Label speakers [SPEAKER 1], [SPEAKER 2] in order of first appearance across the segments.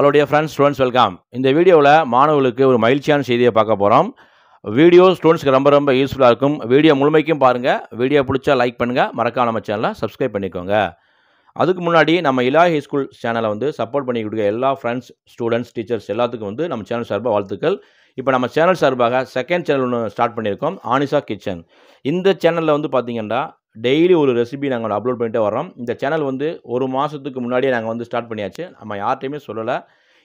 [SPEAKER 1] hello dear friends students welcome இந்த வீடியோவில் மாணவர்களுக்கு ஒரு மகிழ்ச்சியான செய்தியை பார்க்க போகிறோம் வீடியோ ஸ்டூடெண்ட்ஸ்க்கு ரொம்ப ரொம்ப யூஸ்ஃபுல்லாக இருக்கும் வீடியோ முழுமைக்கும் பாருங்கள் வீடியோ பிடிச்சா லைக் பண்ணுங்கள் மறக்காம நம்ம சேனலை சப்ஸ்கிரைப் பண்ணிக்கோங்க அதுக்கு முன்னாடி நம்ம ஹை ஸ்கூல் சேனலை வந்து சப்போர்ட் பண்ணி கொடுக்க எல்லா ஃப்ரெண்ட்ஸ் ஸ்டூடெண்ட்ஸ் டீச்சர்ஸ் எல்லாத்துக்கும் வந்து நம்ம சேனல் சார்பாக வாழ்த்துக்கள் இப்போ நம்ம சேனல் சார்பாக செகண்ட் சேனல் ஒன்று ஸ்டார்ட் பண்ணியிருக்கோம் ஆனிசா கிச்சன் இந்த சேனலில் வந்து பார்த்திங்கன்னா டெய்லி ஒரு ரெசிபி நாங்கள் அப்லோட் பண்ணிகிட்டே வரோம் இந்த சேனல் வந்து ஒரு மாதத்துக்கு முன்னாடியே நாங்கள் வந்து ஸ்டார்ட் பண்ணியாச்சு நம்ம யார்ட்டையுமே சொல்லலை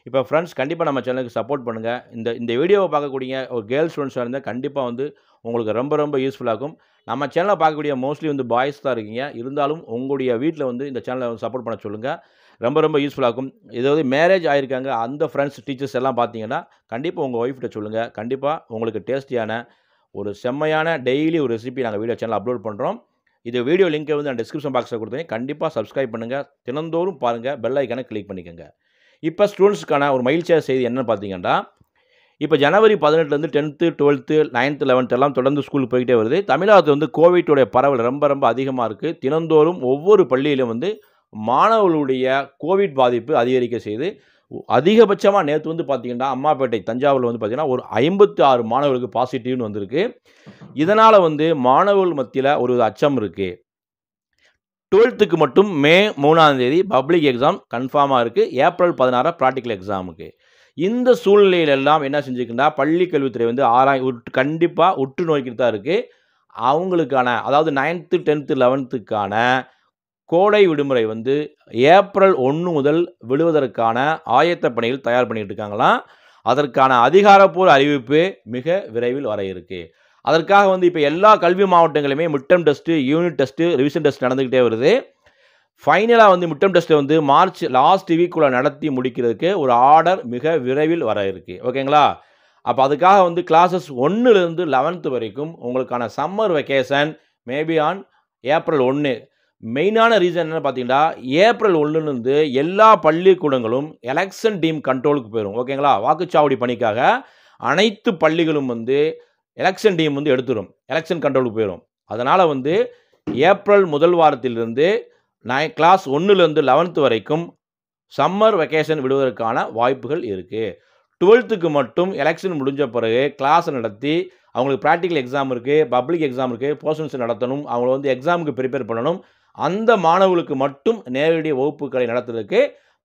[SPEAKER 1] இப்போ ஃப்ரெண்ட்ஸ் கண்டிப்பாக நம்ம சேனலுக்கு சப்போர்ட் பண்ணுங்கள் இந்த இந்த வீடியோவை பார்க்கக்கூடிய ஒரு கேர்ள்ஸ் ஸ்டூடெண்ட்ஸாக இருந்தால் கண்டிப்பாக வந்து உங்களுக்கு ரொம்ப ரொம்ப யூஸ்ஃபுல்லாகும் நம்ம சேனலை பார்க்கக்கூடிய மோஸ்ட்லி வந்து பாய்ஸ் தான் இருக்கீங்க இருந்தாலும் உங்களுடைய வீட்டில் வந்து இந்த சேனலை சப்போர்ட் பண்ண சொல்லுங்கள் ரொம்ப ரொம்ப யூஸ்ஃபுல்லாகும் இதாவது மேரேஜ் ஆகிருக்காங்க அந்த ஃப்ரெண்ட்ஸ் டீச்சர்ஸ் எல்லாம் பார்த்தீங்கன்னா கண்டிப்பாக உங்கள் ஒய்ஃப்கிட்ட சொல்லுங்கள் கண்டிப்பாக உங்களுக்கு டேஸ்டியான ஒரு செம்மையான டெய்லி ஒரு ரெசிபி நாங்கள் வீடியோ சேனல் அப்லோட் பண்ணுறோம் இது வீடியோ லிங்க்கை வந்து நான் டிஸ்கிரிப்ஷன் பாக்ஸில் கொடுத்தேன் கண்டிப்பாக சப்ஸ்கிரைப் பண்ணுங்கள் தினந்தோறும் பாருங்கள் பெல் ஐக்கனை கிளிக் பண்ணிக்கோங்க இப்போ ஸ்டூடெண்ட்ஸ்க்கான ஒரு மகிழ்ச்சியாக செய்தி என்னென்னு பார்த்தீங்கன்னா இப்போ ஜனவரி பதினெட்டுலேருந்து டென்த்து டுவெல்த்து நைன்த்து லெவன்த் எல்லாம் தொடர்ந்து ஸ்கூலுக்கு போய்கிட்டே வருது தமிழகத்தில் வந்து கோவிட்டுடைய பரவல் ரொம்ப ரொம்ப அதிகமாக இருக்குது தினந்தோறும் ஒவ்வொரு பள்ளியிலும் வந்து மாணவர்களுடைய கோவிட் பாதிப்பு அதிகரிக்க செய்து அதிகபட்சமாக நேற்று வந்து பார்த்திங்கன்னா அம்மாப்பேட்டை தஞ்சாவூரில் வந்து பார்த்திங்கன்னா ஒரு ஐம்பத்தி ஆறு மாணவர்களுக்கு பாசிட்டிவ்னு வந்திருக்கு இதனால் வந்து மாணவர்கள் மத்தியில் ஒரு அச்சம் இருக்குது டுவெல்த்துக்கு மட்டும் மே மூணாம் தேதி பப்ளிக் எக்ஸாம் கன்ஃபார்மாக இருக்குது ஏப்ரல் பதினாறாக ப்ராக்டிக்கல் எக்ஸாமுக்கு இந்த சூழ்நிலையிலெல்லாம் என்ன செஞ்சுக்கிட்டா பள்ளி கல்வித்துறை வந்து ஆராய் உட் கண்டிப்பாக உற்று நோக்கிட்டு தான் இருக்குது அவங்களுக்கான அதாவது நைன்த்து டென்த்து லெவன்த்துக்கான கோடை விடுமுறை வந்து ஏப்ரல் ஒன்று முதல் விழுவதற்கான ஆயத்த பணிகள் தயார் பண்ணிட்டு இருக்காங்களாம் அதற்கான அதிகாரப்பூர்வ அறிவிப்பு மிக விரைவில் வர இருக்கு அதற்காக வந்து இப்போ எல்லா கல்வி மாவட்டங்களுமே midterm test unit test revision test நடந்துக்கிட்டே வருது ஃபைனலாக வந்து மிட்டம் டெஸ்ட்டை வந்து மார்ச் லாஸ்ட் வீக்குள்ளே நடத்தி முடிக்கிறதுக்கு ஒரு ஆர்டர் மிக விரைவில் வர இருக்கு ஓகேங்களா அப்போ அதுக்காக வந்து கிளாஸஸ் ஒன்றுலேருந்து லெவன்த்து வரைக்கும் உங்களுக்கான summer vacation maybe on April ஒன்று மெயினான ரீசன் என்னென்னு பார்த்தீங்கன்னா ஏப்ரல் ஒன்றுலேருந்து எல்லா பள்ளிக்கூடங்களும் எலெக்ஷன் டீம் கண்ட்ரோலுக்கு போயிடும் ஓகேங்களா வாக்குச்சாவடி பணிக்காக அனைத்து பள்ளிகளும் வந்து எலெக்ஷன் டீம் வந்து எடுத்துடும் எலெக்ஷன் கண்ட்ரோலுக்கு போயிடும் அதனால் வந்து ஏப்ரல் முதல் வாரத்திலிருந்து நை கிளாஸ் ஒன்றுலேருந்து லெவன்த்து வரைக்கும் சம்மர் வெக்கேஷன் விடுவதற்கான வாய்ப்புகள் இருக்குது டுவெல்த்துக்கு மட்டும் எலெக்ஷன் முடிஞ்ச பிறகு கிளாஸ் நடத்தி அவங்களுக்கு ப்ராக்டிக்கல் எக்ஸாம் இருக்குது பப்ளிக் எக்ஸாம் இருக்குது போர்ஷன்ஸ் நடத்தணும் அவங்கள வந்து எக்ஸாமுக்கு ப்ரிப்பேர் பண்ணணும் அந்த மாணவர்களுக்கு மட்டும் நேரடி வகுப்புகளை நடத்துறதுக்கு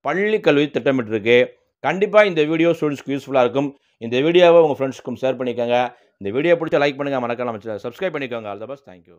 [SPEAKER 1] பள்ளி கல்வி திட்டமிட்டிருக்கு கண்டிப்பாக இந்த வீடியோ ஸ்டூடெண்ட்ஸ்க்கு யூஸ்ஃபுல்லாக இருக்கும் இந்த வீடியோவை உங்கள் ஃப்ரெண்ட்ஸ்க்கும் ஷேர் பண்ணிக்கோங்க இந்த வீடியோ பிடிச்ச லைக் பண்ணுங்கள் மறக்காமல் சப்ஸ்கிரைப் பண்ணிக்கோங்க ஆல் த பஸ் தேங்க்யூ